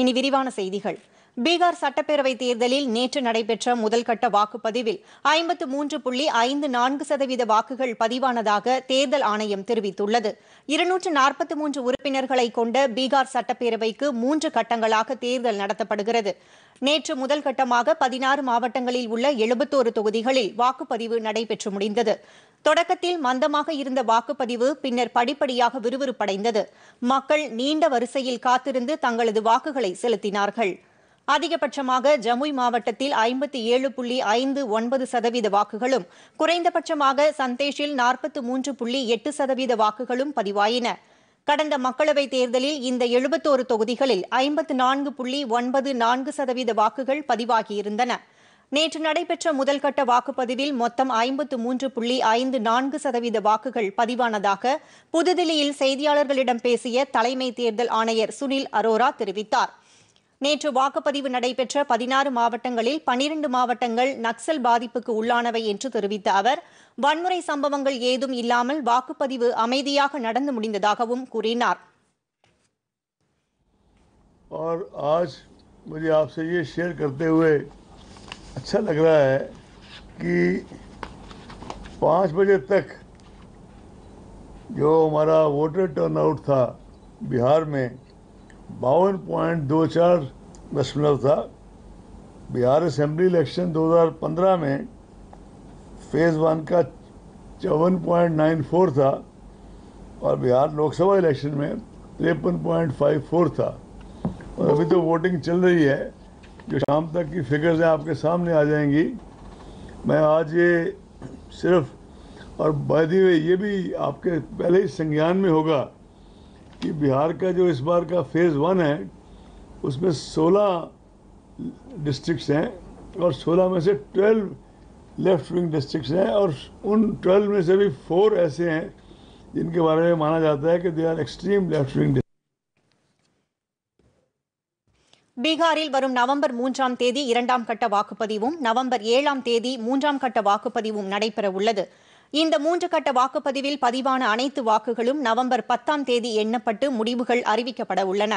இனி விரிவான செய்திகள் பீகார் சட்டப்பேரவை தேர்தலில் நேற்று நடைபெற்ற முதல்கட்ட வாக்குப்பதிவில் ஐம்பத்து மூன்று புள்ளி ஐந்து நான்கு சதவீத வாக்குகள் பதிவானதாக தேர்தல் ஆணையம் தெரிவித்துள்ளது இருநூற்று நாற்பத்தி மூன்று உறுப்பினர்களை கொண்ட பீகார் சட்டப்பேரவைக்கு மூன்று கட்டங்களாக தேர்தல் நடத்தப்படுகிறது நேற்று முதல் கட்டமாக பதினாறு மாவட்டங்களில் உள்ள எழுபத்தோரு தொகுதிகளில் வாக்குப்பதிவு நடைபெற்று முடிந்தது தொடக்கத்தில் மந்தமாக இருந்த வாக்குப்பதிவு பின்னர் படிப்படியாக விறுவிறுப்படைந்தது மக்கள் நீண்ட வரிசையில் காத்திருந்து தங்களது வாக்குகளை செலுத்தினார்கள் அதிகபட்சமாக ஜமுய் மாவட்டத்தில் ஐம்பத்தி ஏழு புள்ளி ஐந்து ஒன்பது சதவீத வாக்குகளும் குறைந்தபட்சமாக சந்தேஷில் நாற்பத்து மூன்று புள்ளி எட்டு சதவீத வாக்குகளும் பதிவாயின கடந்த மக்களவைத் தேர்தலில் இந்த எழுபத்தோரு தொகுதிகளில் ஐம்பத்து நான்கு புள்ளி ஒன்பது நான்கு சதவீத வாக்குகள் பதிவாகியிருந்தன நேற்று நடைபெற்ற முதல்கட்ட வாக்குப்பதிவில் மொத்தம் ஐம்பத்து மூன்று புள்ளி ஐந்து நான்கு சதவீத வாக்குகள் பதிவானதாக புதுதில்லியில் செய்தியாளர்களிடம் பேசிய தலைமை தேர்தல் ஆணையர் சுனில் அரோரா தெரிவித்தாா் நேற்று வாக்குப்பதிவு நடைபெற்ற பதினாறு மாவட்டங்களில் பனிரண்டு மாவட்டங்கள் நக்சல் பாதிப்புக்கு உள்ளானவை என்று தெரிவித்த அவர் வன்முறை சம்பவங்கள் ஏதும் இல்லாமல் வாக்குப்பதிவு அமைதியாக நடந்து முடிந்ததாகவும் கூறினார் पाँच बजे तक जो हमारा वोटर टर्नआउट था बिहार में बावन पॉइंट दो चार दशमलव था बिहार असेंबली इलेक्शन 2015 में फेज़ वन का चौवन पॉइंट नाइन फोर था और बिहार लोकसभा इलेक्शन में तिरपन पॉइंट फाइव फोर था और अभी तो वोटिंग चल रही है जो शाम तक की फिगर्स हैं आपके सामने आ जाएंगी मैं आज ये सिर्फ और बाय हुए ये भी आपके पहले ही संज्ञान में होगा कि बिहार का जो इस बार का फेज़ वन है उसमें 16 डिस्ट्रिक्ट्स हैं और 16 में से 12 लेफ्ट विंग डिस्ट्रिक्ट्स हैं और उन 12 में से भी फोर ऐसे हैं जिनके बारे में माना जाता है कि they are extreme left wing பீகாரில் வரும் நவம்பர் மூன்றாம் தேதி இரண்டாம் கட்ட வாக்குப்பதிவும் நவம்பர் ஏழாம் தேதி மூன்றாம் கட்ட வாக்குப்பதிவும் நடைபெற உள்ளது இந்த மூன்று கட்ட வாக்குப்பதிவில் பதிவான அனைத்து வாக்குகளும் நவம்பர் பத்தாம் தேதி எண்ணப்பட்டு முடிவுகள் அறிவிக்கப்பட உள்ளன